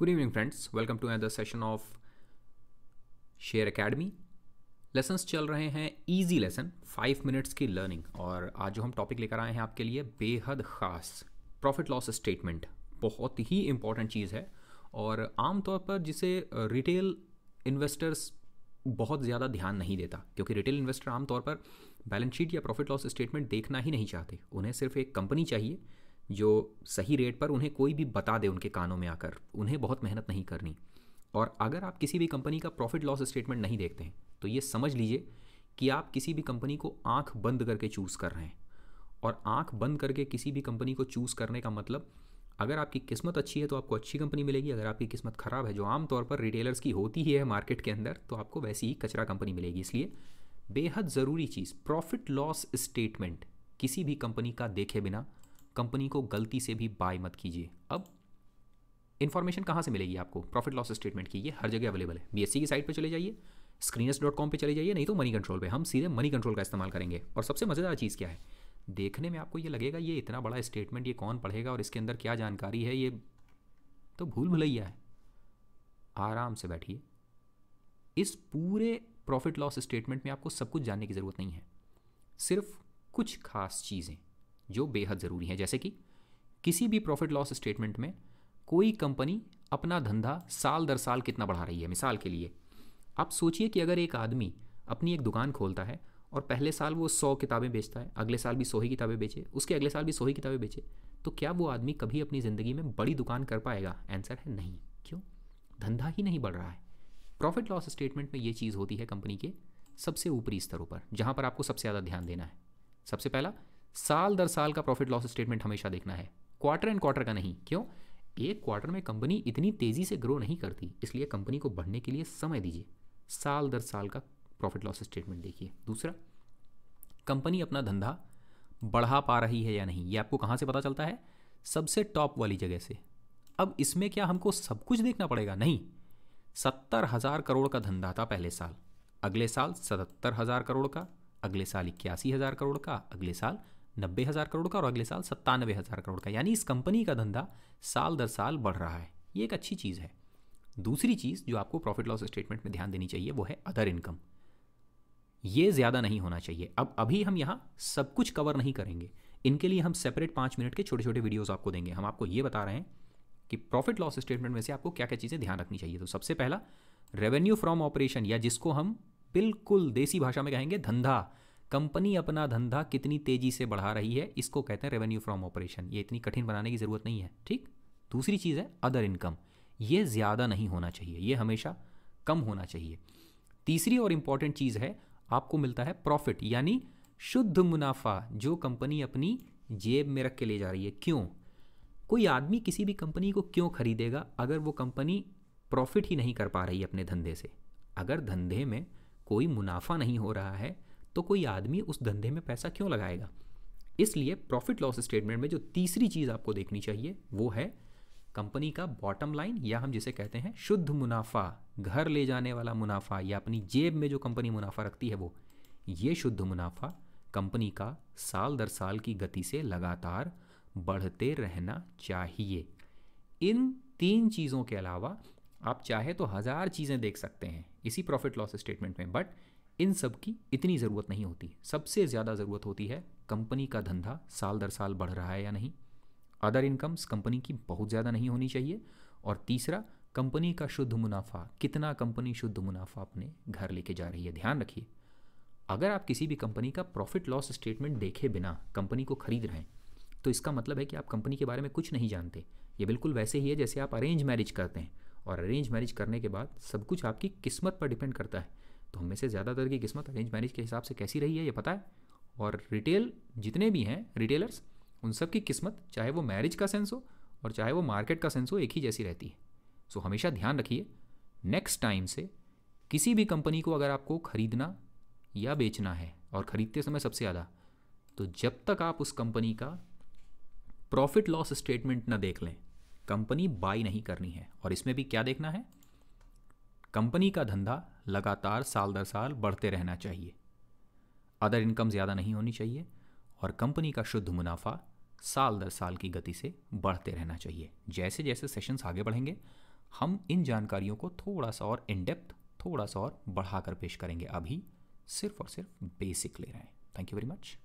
Good evening friends welcome to another session of share academy lessons चल रहे हैं easy lesson five minutes की learning और आज जो हम टॉपिक लेकर आए हैं आपके लिए बेहद ख़ास प्रॉफिट लॉस स्टेटमेंट बहुत ही इंपॉर्टेंट चीज़ है और आमतौर पर जिसे रिटेल इन्वेस्टर्स बहुत ज़्यादा ध्यान नहीं देता क्योंकि रिटेल इन्वेस्टर आमतौर पर बैलेंस शीट या प्रॉफिट लॉस स्टेटमेंट देखना ही नहीं चाहते उन्हें सिर्फ एक कंपनी चाहिए जो सही रेट पर उन्हें कोई भी बता दे उनके कानों में आकर उन्हें बहुत मेहनत नहीं करनी और अगर आप किसी भी कंपनी का प्रॉफिट लॉस स्टेटमेंट नहीं देखते हैं तो ये समझ लीजिए कि आप किसी भी कंपनी को आंख बंद करके चूज़ कर रहे हैं और आंख बंद करके किसी भी कंपनी को चूज़ करने का मतलब अगर आपकी किस्मत अच्छी है तो आपको अच्छी कंपनी मिलेगी अगर आपकी किस्मत ख़राब है जो आमतौर पर रिटेलर्स की होती ही है मार्केट के अंदर तो आपको वैसी ही कचरा कंपनी मिलेगी इसलिए बेहद ज़रूरी चीज़ प्रॉफिट लॉस स्टेटमेंट किसी भी कंपनी का देखे बिना कंपनी को गलती से भी बाय मत कीजिए अब इन्फॉर्मेशन कहाँ से मिलेगी आपको प्रॉफिट लॉस स्टेटमेंट की ये हर जगह अवेलेबल है बीएससी की साइट पर चले जाइए स्क्रीनस डॉट कॉम पर चले जाइए नहीं तो मनी कंट्रोल पर हम सीधे मनी कंट्रोल का इस्तेमाल करेंगे और सबसे मज़ेदार चीज़ क्या है देखने में आपको ये लगेगा ये इतना बड़ा स्टेटमेंट ये कौन पढ़ेगा और इसके अंदर क्या जानकारी है ये तो भूल भुलैया है आराम से बैठिए इस पूरे प्रॉफिट लॉस स्टेटमेंट में आपको सब कुछ जानने की ज़रूरत नहीं है सिर्फ कुछ खास चीज़ें जो बेहद ज़रूरी हैं जैसे कि किसी भी प्रॉफिट लॉस स्टेटमेंट में कोई कंपनी अपना धंधा साल दर साल कितना बढ़ा रही है मिसाल के लिए आप सोचिए कि अगर एक आदमी अपनी एक दुकान खोलता है और पहले साल वो सौ किताबें बेचता है अगले साल भी सौ ही किताबें बेचे उसके अगले साल भी सौ ही किताबें बेचे तो क्या वो आदमी कभी अपनी ज़िंदगी में बड़ी दुकान कर पाएगा आंसर है नहीं क्यों धंधा ही नहीं बढ़ रहा है प्रॉफिट लॉस स्टेटमेंट में ये चीज़ होती है कंपनी के सबसे ऊपरी स्तरों पर जहाँ पर आपको सबसे ज़्यादा ध्यान देना है सबसे पहला साल दर साल का प्रॉफिट लॉस स्टेटमेंट हमेशा देखना है क्वार्टर एंड क्वार्टर का नहीं क्यों एक क्वार्टर में कंपनी इतनी तेज़ी से ग्रो नहीं करती इसलिए कंपनी को बढ़ने के लिए समय दीजिए साल दर साल का प्रॉफिट लॉस स्टेटमेंट देखिए दूसरा कंपनी अपना धंधा बढ़ा पा रही है या नहीं ये आपको कहाँ से पता चलता है सबसे टॉप वाली जगह से अब इसमें क्या हमको सब कुछ देखना पड़ेगा नहीं सत्तर हज़ार करोड़ का धंधा था पहले साल अगले साल सतहत्तर हज़ार करोड़ का अगले साल इक्यासी हज़ार करोड़ का अगले साल नब्बे हज़ार करोड़ का और अगले साल सत्तानवे हज़ार करोड़ का यानी इस कंपनी का धंधा साल दर साल बढ़ रहा है ये एक अच्छी चीज़ है दूसरी चीज़ जो आपको प्रॉफिट लॉस स्टेटमेंट में ध्यान देनी चाहिए वो है अदर इनकम ये ज़्यादा नहीं होना चाहिए अब अभी हम यहाँ सब कुछ कवर नहीं करेंगे इनके लिए हम सेपरेट पाँच मिनट के छोटे छोटे वीडियोज़ आपको देंगे हम आपको ये बता रहे हैं कि प्रॉफिट लॉस स्टेटमेंट में से आपको क्या क्या चीज़ें ध्यान रखनी चाहिए तो सबसे पहला रेवेन्यू फ्रॉम ऑपरेशन या जिसको हम बिल्कुल देसी भाषा में कहेंगे धंधा कंपनी अपना धंधा कितनी तेजी से बढ़ा रही है इसको कहते हैं रेवेन्यू फ्रॉम ऑपरेशन ये इतनी कठिन बनाने की ज़रूरत नहीं है ठीक दूसरी चीज़ है अदर इनकम ये ज़्यादा नहीं होना चाहिए ये हमेशा कम होना चाहिए तीसरी और इम्पॉर्टेंट चीज़ है आपको मिलता है प्रॉफिट यानी शुद्ध मुनाफा जो कंपनी अपनी जेब में रख के ले जा रही है क्यों कोई आदमी किसी भी कंपनी को क्यों खरीदेगा अगर वो कंपनी प्रॉफिट ही नहीं कर पा रही अपने धंधे से अगर धंधे में कोई मुनाफा नहीं हो रहा है तो कोई आदमी उस धंधे में पैसा क्यों लगाएगा इसलिए प्रॉफिट लॉस स्टेटमेंट में जो तीसरी चीज़ आपको देखनी चाहिए वो है कंपनी का बॉटम लाइन या हम जिसे कहते हैं शुद्ध मुनाफा घर ले जाने वाला मुनाफा या अपनी जेब में जो कंपनी मुनाफा रखती है वो ये शुद्ध मुनाफा कंपनी का साल दर साल की गति से लगातार बढ़ते रहना चाहिए इन तीन चीज़ों के अलावा आप चाहे तो हज़ार चीज़ें देख सकते हैं इसी प्रॉफिट लॉस स्टेटमेंट में बट इन सब की इतनी ज़रूरत नहीं होती सबसे ज़्यादा ज़रूरत होती है कंपनी का धंधा साल दर साल बढ़ रहा है या नहीं अदर इनकम्स कंपनी की बहुत ज़्यादा नहीं होनी चाहिए और तीसरा कंपनी का शुद्ध मुनाफा कितना कंपनी शुद्ध मुनाफा अपने घर लेके जा रही है ध्यान रखिए अगर आप किसी भी कंपनी का प्रॉफिट लॉस स्टेटमेंट देखे बिना कंपनी को खरीद रहे हैं तो इसका मतलब है कि आप कंपनी के बारे में कुछ नहीं जानते ये बिल्कुल वैसे ही है जैसे आप अरेंज मैरिज करते हैं और अरेंज मैरिज करने के बाद सब कुछ आपकी किस्मत पर डिपेंड करता है तो हम में से ज़्यादातर की किस्मत अरेंज मैरिज के हिसाब से कैसी रही है ये पता है और रिटेल जितने भी हैं रिटेलर्स उन सब की किस्मत चाहे वो मैरिज का सेंस हो और चाहे वो मार्केट का सेंस हो एक ही जैसी रहती है सो हमेशा ध्यान रखिए नेक्स्ट टाइम से किसी भी कंपनी को अगर आपको ख़रीदना या बेचना है और ख़रीदते समय सबसे ज़्यादा तो जब तक आप उस कंपनी का प्रॉफिट लॉस स्टेटमेंट ना देख लें कंपनी बाई नहीं करनी है और इसमें भी क्या देखना है कंपनी का धंधा लगातार साल दर साल बढ़ते रहना चाहिए अदर इनकम ज़्यादा नहीं होनी चाहिए और कंपनी का शुद्ध मुनाफा साल दर साल की गति से बढ़ते रहना चाहिए जैसे जैसे सेशंस आगे बढ़ेंगे हम इन जानकारियों को थोड़ा सा और इनडेप्थ थोड़ा सा और बढ़ाकर पेश करेंगे अभी सिर्फ और सिर्फ बेसिक ले रहे हैं थैंक यू वेरी मच